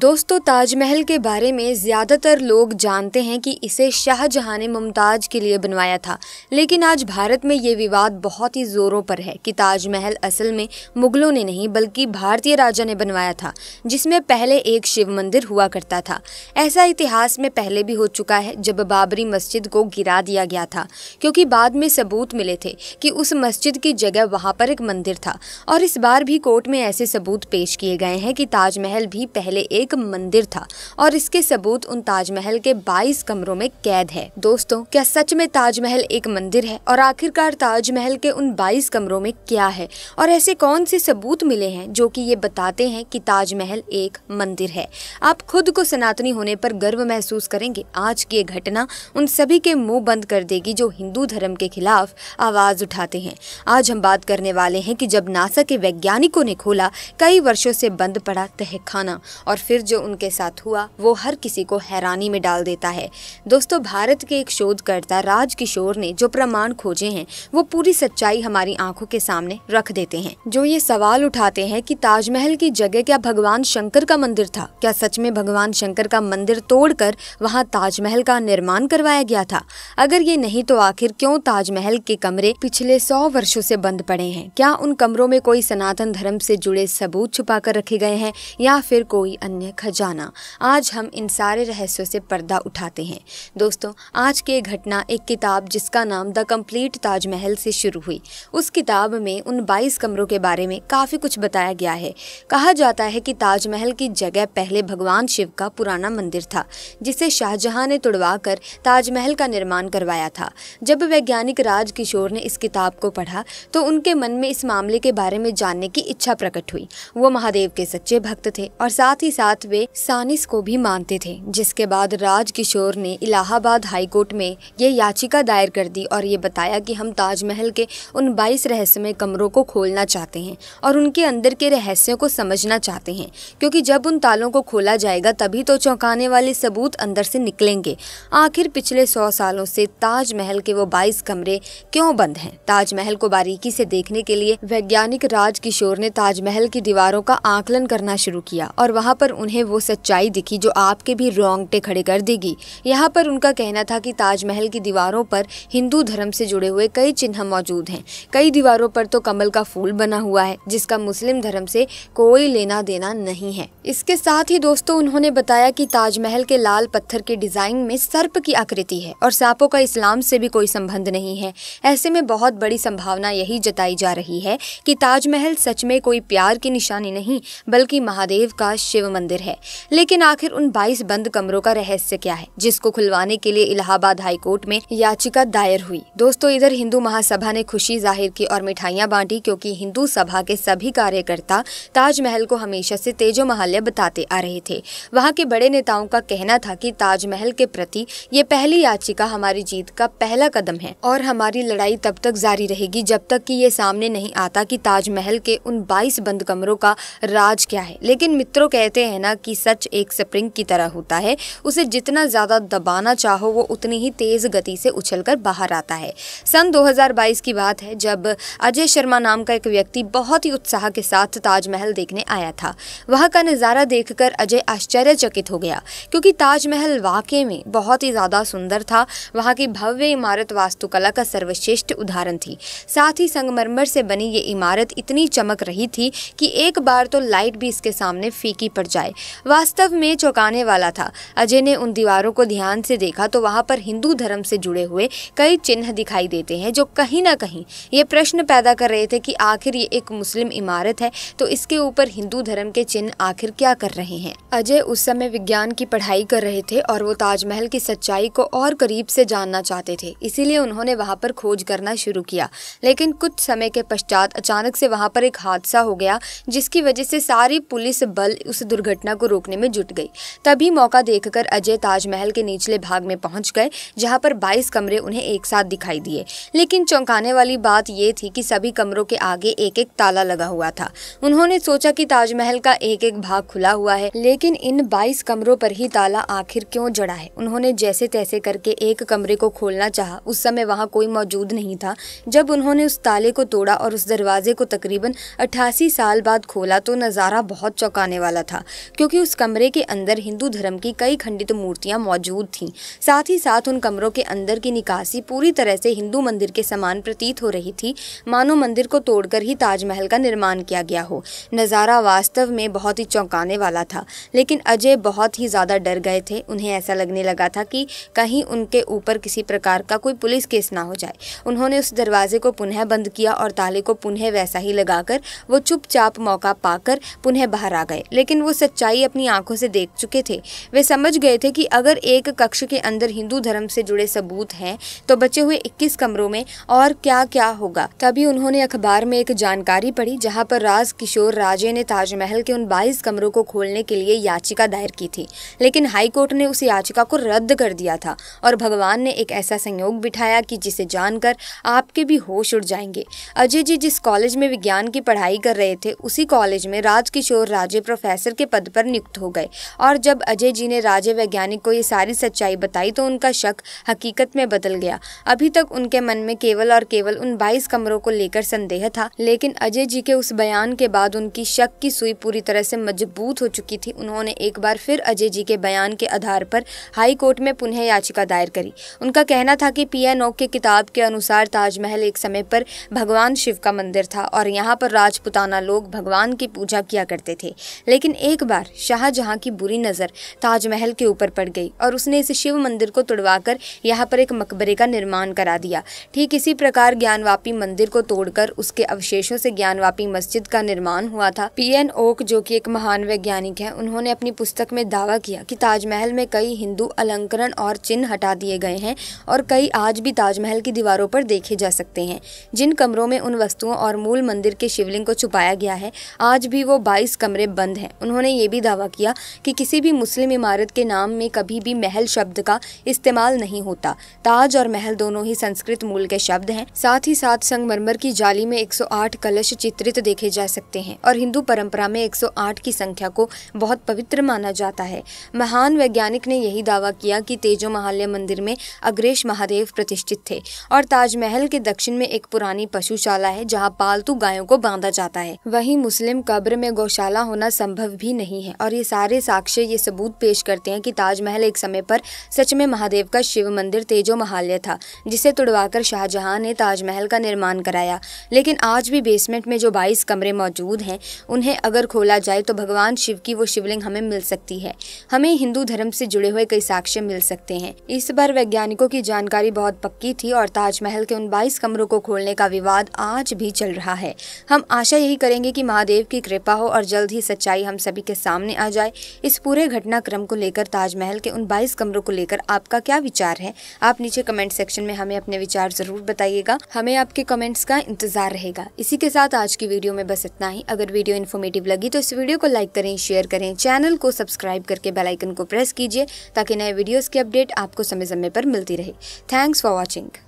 दोस्तों ताजमहल के बारे में ज़्यादातर लोग जानते हैं कि इसे शाहजहां ने मुमताज के लिए बनवाया था लेकिन आज भारत में ये विवाद बहुत ही ज़ोरों पर है कि ताजमहल असल में मुग़लों ने नहीं बल्कि भारतीय राजा ने बनवाया था जिसमें पहले एक शिव मंदिर हुआ करता था ऐसा इतिहास में पहले भी हो चुका है जब बाबरी मस्जिद को गिरा दिया गया था क्योंकि बाद में सबूत मिले थे कि उस मस्जिद की जगह वहाँ पर एक मंदिर था और इस बार भी कोर्ट में ऐसे सबूत पेश किए गए हैं कि ताजमहल भी पहले एक एक मंदिर था और इसके सबूत उन ताजमहल के 22 कमरों में कैद है दोस्तों क्या सच में ताजमहल एक मंदिर है और आखिरकार ताजमहल के उन 22 कमरों में क्या है और ऐसे कौन से सबूत मिले हैं जो कि ये बताते हैं कि ताजमहल एक मंदिर है आप खुद को सनातनी होने पर गर्व महसूस करेंगे आज की ये घटना उन सभी के मुंह बंद कर देगी जो हिंदू धर्म के खिलाफ आवाज उठाते हैं आज हम बात करने वाले हैं की जब नासा के वैज्ञानिकों ने खोला कई वर्षो से बंद पड़ा तहखाना और फिर फिर जो उनके साथ हुआ वो हर किसी को हैरानी में डाल देता है दोस्तों भारत के एक शोधकर्ता राज किशोर ने जो प्रमाण खोजे हैं वो पूरी सच्चाई हमारी आंखों के सामने रख देते हैं जो ये सवाल उठाते हैं कि ताजमहल की जगह क्या भगवान शंकर का मंदिर था क्या सच में भगवान शंकर का मंदिर तोड़कर वहाँ ताजमहल का निर्माण करवाया गया था अगर ये नहीं तो आखिर क्यों ताजमहल के कमरे पिछले सौ वर्षों से बंद पड़े हैं क्या उन कमरों में कोई सनातन धर्म से जुड़े सबूत छुपा कर रखे गए हैं या फिर कोई अन्य है खजाना आज हम इन सारे रहस्यों से पर्दा उठाते हैं दोस्तों आज की घटना एक किताब जिसका नाम द कंप्लीट ताजमहल से शुरू हुई उस किताब में उन 22 कमरों के बारे में काफ़ी कुछ बताया गया है कहा जाता है कि ताजमहल की जगह पहले भगवान शिव का पुराना मंदिर था जिसे शाहजहां ने तुड़वा कर ताजमहल का निर्माण करवाया था जब वैज्ञानिक राजकिशोर ने इस किताब को पढ़ा तो उनके मन में इस मामले के बारे में जानने की इच्छा प्रकट हुई वो महादेव के सच्चे भक्त थे और साथ ही साथ साथ वे सानिस को भी मानते थे जिसके बाद राज किशोर ने इलाहाबाद हाईकोर्ट में ये याचिका दायर कर दी और ये बताया कि हम ताजमहल के उन 22 रहस्यमय कमरों को खोलना चाहते हैं और उनके अंदर के रहस्यों को समझना चाहते हैं क्योंकि जब उन तालों को खोला जाएगा तभी तो चौंकाने वाले सबूत अंदर से निकलेंगे आखिर पिछले सौ सालों से ताजमहल के वो बाईस कमरे क्यों बंद हैं ताजमहल को बारीकी से देखने के लिए वैज्ञानिक राज किशोर ने ताजमहल की दीवारों का आकलन करना शुरू किया और वहाँ पर उन उन्हें वो सच्चाई दिखी जो आपके भी रोंगटे खड़े कर देगी यहाँ पर उनका कहना था कि ताजमहल की दीवारों पर हिंदू धर्म से जुड़े हुए कई चिन्ह मौजूद हैं कई दीवारों पर तो कमल का फूल बना हुआ है जिसका मुस्लिम धर्म से कोई लेना देना नहीं है इसके साथ ही दोस्तों उन्होंने बताया कि ताजमहल के लाल पत्थर के डिजाइन में सर्प की आकृति है और सांपों का इस्लाम से भी कोई संबंध नहीं है ऐसे में बहुत बड़ी संभावना यही जताई जा रही है कि ताजमहल सच में कोई प्यार की निशानी नहीं बल्कि महादेव का शिव मंदिर मंदिर है लेकिन आखिर उन 22 बंद कमरों का रहस्य क्या है जिसको खुलवाने के लिए इलाहाबाद हाई कोर्ट में याचिका दायर हुई दोस्तों इधर हिंदू महासभा ने खुशी जाहिर की और मिठाइयाँ बांटी क्योंकि हिंदू सभा के सभी कार्यकर्ता ताजमहल को हमेशा से तेजो महल्य बताते आ रहे थे वहाँ के बड़े नेताओं का कहना था की ताजमहल के प्रति ये पहली याचिका हमारी जीत का पहला कदम है और हमारी लड़ाई तब तक जारी रहेगी जब तक कि ये सामने नहीं आता कि ताजमहल के उन 22 बंद कमरों का राज क्या है लेकिन मित्रों कहते हैं कहना कि सच एक स्प्रिंग की तरह होता है उसे जितना ज़्यादा दबाना चाहो वो उतनी ही तेज़ गति से उछलकर बाहर आता है सन 2022 की बात है जब अजय शर्मा नाम का एक व्यक्ति बहुत ही उत्साह के साथ ताजमहल देखने आया था वहाँ का नज़ारा देखकर अजय आश्चर्यचकित हो गया क्योंकि ताजमहल वाकई में बहुत ही ज़्यादा सुंदर था वहाँ की भव्य इमारत वास्तुकला का सर्वश्रेष्ठ उदाहरण थी साथ ही संगमरमर से बनी ये इमारत इतनी चमक रही थी कि एक बार तो लाइट भी इसके सामने फीकी पड़ जाए आए वास्तव में चौंकाने वाला था अजय ने उन दीवारों को ध्यान से देखा तो वहाँ पर हिंदू धर्म से जुड़े हुए कई चिन्ह दिखाई देते हैं जो कहीं ना कहीं ये प्रश्न पैदा कर रहे थे कि आखिर ये एक मुस्लिम इमारत है तो इसके ऊपर हिंदू धर्म के चिन्ह आखिर क्या कर रहे हैं अजय उस समय विज्ञान की पढ़ाई कर रहे थे और वो ताजमहल की सच्चाई को और करीब से जानना चाहते थे इसीलिए उन्होंने वहाँ पर खोज करना शुरू किया लेकिन कुछ समय के पश्चात अचानक से वहाँ पर एक हादसा हो गया जिसकी वजह से सारी पुलिस बल उस दुर्घटना घटना को रोकने में जुट गई तभी मौका देखकर अजय ताजमहल के निचले भाग में पहुंच गए जहां पर 22 कमरे उन्हें एक साथ दिखाई दिए लेकिन चौंकाने वाली बात ये थी कि सभी कमरों के आगे एक एक ताला लगा हुआ था उन्होंने सोचा कि ताजमहल का एक एक भाग खुला हुआ है लेकिन इन 22 कमरों पर ही ताला आखिर क्यों जड़ा है उन्होंने जैसे तैसे करके एक कमरे को खोलना चाह उस समय वहाँ कोई मौजूद नहीं था जब उन्होंने उस ताले को तोड़ा और उस दरवाजे को तकरीबन अट्ठासी साल बाद खोला तो नज़ारा बहुत चौंकाने वाला था क्योंकि उस कमरे के अंदर हिंदू धर्म की कई खंडित मूर्तियां मौजूद थीं साथ ही साथ उन कमरों के अंदर की निकासी पूरी तरह से हिंदू मंदिर के समान प्रतीत हो रही थी मानो मंदिर को तोड़कर ही ताजमहल का निर्माण किया गया हो नज़ारा वास्तव में बहुत ही चौंकाने वाला था लेकिन अजय बहुत ही ज़्यादा डर गए थे उन्हें ऐसा लगने लगा था कि कहीं उनके ऊपर किसी प्रकार का कोई पुलिस केस ना हो जाए उन्होंने उस दरवाजे को पुनः बंद किया और ताले को पुनः वैसा ही लगाकर वो चुपचाप मौका पाकर पुनः बाहर आ गए लेकिन वो सच सच्चाई अपनी आंखों से देख चुके थे वे समझ गए थे कि अगर एक कक्ष के अंदर हिंदू धर्म से जुड़े सबूत हैं तो बचे हुए 21 कमरों में और क्या क्या होगा तभी उन्होंने अखबार में एक जानकारी पढ़ी जहाँ पर राज किशोर राजे ने ताजमहल के उन बाईस कमरों को खोलने के लिए याचिका दायर की थी लेकिन हाईकोर्ट ने उस याचिका को रद्द कर दिया था और भगवान ने एक ऐसा संयोग बिठाया कि जिसे जानकर आपके भी होश उड़ जाएंगे अजय जी जिस कॉलेज में विज्ञान की पढ़ाई कर रहे थे उसी कॉलेज में राजकिशोर राजे प्रोफेसर के पद पर नियुक्त हो गए और जब अजय जी ने राजे वैज्ञानिक को ये सारी सच्चाई बताई तो उनका शक हकीकत में बदल गया अभी तक उनके मन में केवल और केवल उन बाईस कमरों को लेकर संदेह था लेकिन अजय जी के उस बयान के बाद उनकी शक की सुई पूरी तरह से मजबूत हो चुकी थी उन्होंने एक बार फिर अजय जी के बयान के आधार पर हाई कोर्ट में पुनः याचिका दायर करी उनका कहना था कि पी एन के किताब के अनुसार ताजमहल एक समय पर भगवान शिव का मंदिर था और यहाँ पर राजपुताना लोग भगवान की पूजा किया करते थे लेकिन एक बार बार शाहजहां की बुरी नज़र ताजमहल के ऊपर पड़ गई और उसने इस शिव मंदिर को तुड़वाकर यहाँ पर एक मकबरे का निर्माण करा दिया ठीक इसी प्रकार ज्ञानवापी मंदिर को तोड़कर उसके अवशेषों से ज्ञानवापी मस्जिद का निर्माण हुआ था पी एन ओक जो कि एक महान वैज्ञानिक है उन्होंने अपनी पुस्तक में दावा किया कि ताजमहल में कई हिंदू अलंकरण और चिन्ह हटा दिए गए हैं और कई आज भी ताजमहल की दीवारों पर देखे जा सकते हैं जिन कमरों में उन वस्तुओं और मूल मंदिर के शिवलिंग को छुपाया गया है आज भी वो बाईस कमरे बंद हैं उन्होंने ये भी दावा किया कि किसी भी मुस्लिम इमारत के नाम में कभी भी महल शब्द का इस्तेमाल नहीं होता ताज और महल दोनों ही संस्कृत मूल के शब्द हैं साथ ही साथ संगमरमर की जाली में 108 कलश चित्रित देखे जा सकते हैं और हिंदू परंपरा में 108 की संख्या को बहुत पवित्र माना जाता है महान वैज्ञानिक ने यही दावा किया कि तेजो महाल्य मंदिर में अग्रेश महादेव प्रतिष्ठित थे और ताजमहल के दक्षिण में एक पुरानी पशुशाला है जहाँ पालतू गायों को बांधा जाता है वही मुस्लिम कब्र में गौशाला होना संभव भी नहीं नहीं है और ये सारे साक्ष्य ये सबूत पेश करते हैं कि ताजमहल एक समय पर सच में महादेव का शिव मंदिर तेजो महाल्य था जिसे तुड़वाकर शाहजहां ने ताजमहल का निर्माण कराया लेकिन आज भी बेसमेंट में जो बाईस कमरे मौजूद हैं उन्हें अगर खोला जाए तो भगवान शिव की वो शिवलिंग हमें मिल सकती है हमें हिंदू धर्म से जुड़े हुए कई साक्ष्य मिल सकते हैं इस बार वैज्ञानिकों की जानकारी बहुत पक्की थी और ताजमहल के उन बाईस कमरों को खोलने का विवाद आज भी चल रहा है हम आशा यही करेंगे कि महादेव की कृपा हो और जल्द ही सच्चाई हम सभी के साथ सामने आ जाए इस पूरे घटनाक्रम को लेकर ताजमहल के उन बाईस कमरों को लेकर आपका क्या विचार है आप नीचे कमेंट सेक्शन में हमें अपने विचार जरूर बताइएगा हमें आपके कमेंट्स का इंतजार रहेगा इसी के साथ आज की वीडियो में बस इतना ही अगर वीडियो इन्फॉर्मेटिव लगी तो इस वीडियो को लाइक करें शेयर करें चैनल को सब्सक्राइब करके बेलाइकन को प्रेस कीजिए ताकि नए वीडियोज़ की अपडेट आपको समय समय पर मिलती रहे थैंक्स फॉर वॉचिंग